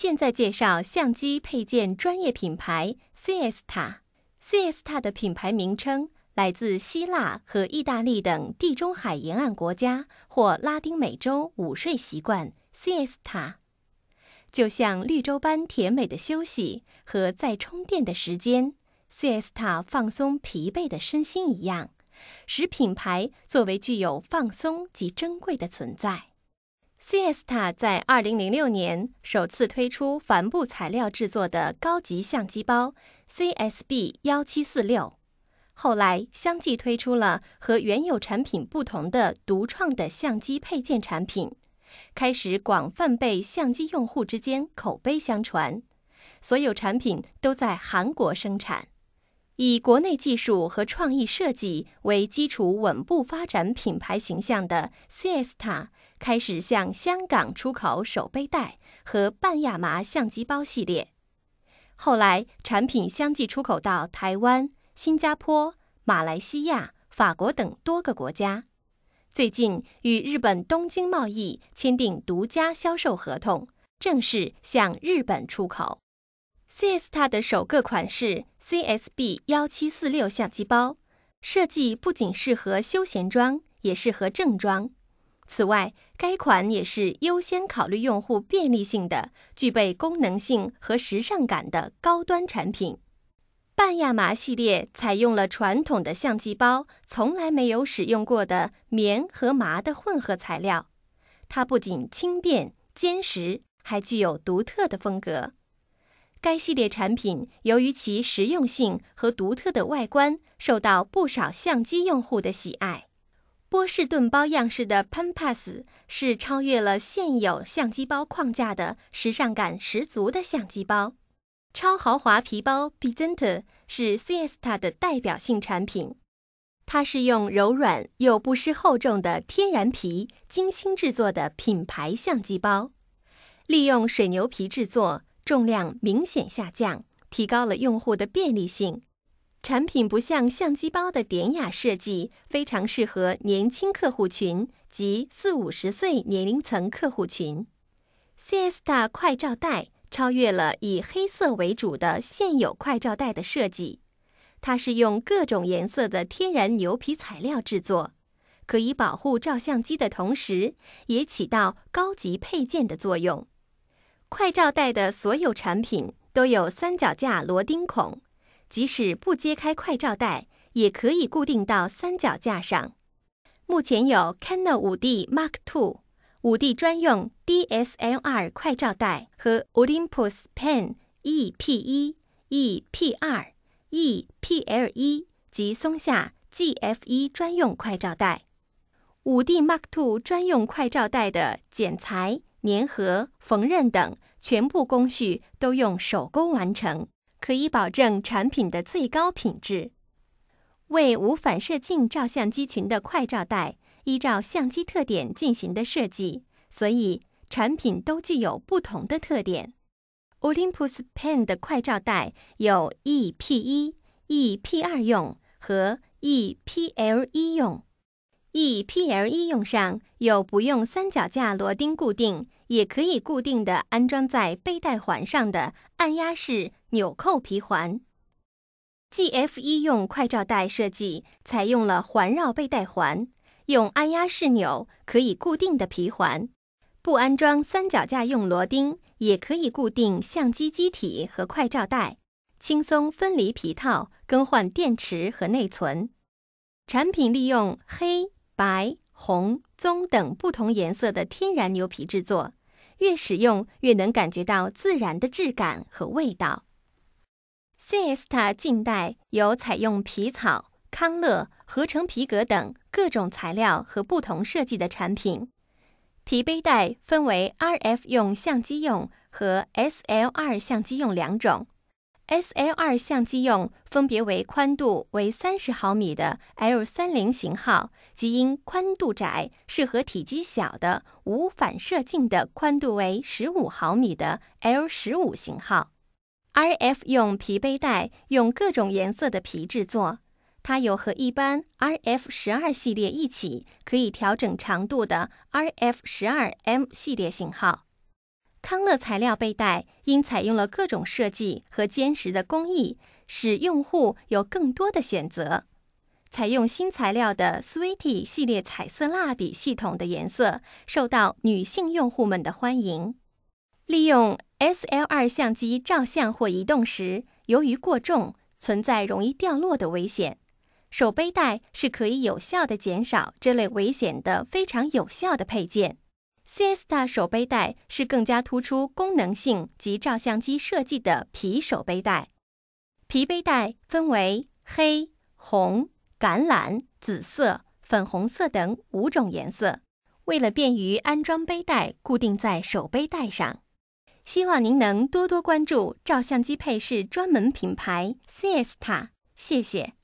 现在介绍相机配件专业品牌 Cesta。Cesta 的品牌名称来自希腊和意大利等地中海沿岸国家或拉丁美洲午睡习惯。Cesta 就像绿洲般甜美的休息和在充电的时间，Cesta 放松疲惫的身心一样，使品牌作为具有放松及珍贵的存在。Cesta 在二零零六年首次推出帆布材料制作的高级相机包 CSB 幺七四六，后来相继推出了和原有产品不同的独创的相机配件产品，开始广泛被相机用户之间口碑相传。所有产品都在韩国生产。以国内技术和创意设计为基础，稳步发展品牌形象的 Cesta 开始向香港出口手背带和半亚麻相机包系列。后来，产品相继出口到台湾、新加坡、马来西亚、法国等多个国家。最近，与日本东京贸易签订独家销售合同，正式向日本出口。CS t a 的首个款式 CSB 幺七四六相机包设计不仅适合休闲装，也适合正装。此外，该款也是优先考虑用户便利性的、具备功能性和时尚感的高端产品。半亚麻系列采用了传统的相机包从来没有使用过的棉和麻的混合材料，它不仅轻便、坚实，还具有独特的风格。该系列产品由于其实用性和独特的外观，受到不少相机用户的喜爱。波士顿包样式的 Pen Pass 是超越了现有相机包框架的时尚感十足的相机包。超豪华皮包 b i z e n t 是 i e s t a 的代表性产品，它是用柔软又不失厚重的天然皮精心制作的品牌相机包，利用水牛皮制作。重量明显下降，提高了用户的便利性。产品不像相机包的典雅设计，非常适合年轻客户群及四五十岁年龄层客户群。Cesta 快照带超越了以黑色为主的现有快照带的设计，它是用各种颜色的天然牛皮材料制作，可以保护照相机的同时，也起到高级配件的作用。快照带的所有产品都有三脚架螺钉孔，即使不揭开快照带，也可以固定到三脚架上。目前有 Canon 5D Mark II 5D 专用 DSLR 快照带和 Olympus Pen EP1、EP2、EPLE 及松下 GF1 专用快照带。5D Mark II 专用快照带的剪裁。粘合、缝纫等全部工序都用手工完成，可以保证产品的最高品质。为无反射镜照相机群的快照带，依照相机特点进行的设计，所以产品都具有不同的特点。Olympus Pen 的快照带有 e p e e p 二用和 EPLE 用。EPL 医用上有不用三脚架螺钉固定，也可以固定的安装在背带环上的按压式纽扣皮环。GF 医用快照带设计采用了环绕背带环，用按压式钮可以固定的皮环，不安装三脚架用螺钉也可以固定相机机体和快照带，轻松分离皮套，更换电池和内存。产品利用黑。白、红、棕等不同颜色的天然牛皮制作，越使用越能感觉到自然的质感和味道。i e s t a 近代有采用皮草、康乐、合成皮革等各种材料和不同设计的产品。皮背带分为 Rf 用相机用和 SLR 相机用两种。s l 二相机用分别为宽度为三十毫米的 L 三零型号，及因宽度窄适合体积小的无反射镜的宽度为十五毫米的 L 十五型号。RF 用皮背带用各种颜色的皮制作，它有和一般 RF 十二系列一起可以调整长度的 RF 十二 M 系列型号。康乐材料背带因采用了各种设计和坚实的工艺，使用户有更多的选择。采用新材料的 Sweety 系列彩色蜡笔系统的颜色受到女性用户们的欢迎。利用 SLR 相机照相或移动时，由于过重存在容易掉落的危险，手背带是可以有效的减少这类危险的非常有效的配件。Cesta 手背带是更加突出功能性及照相机设计的皮手背带，皮背带分为黑、红、橄榄、紫色、粉红色等五种颜色。为了便于安装背带，固定在手背带上。希望您能多多关注照相机配饰专门品牌 Cesta，谢谢。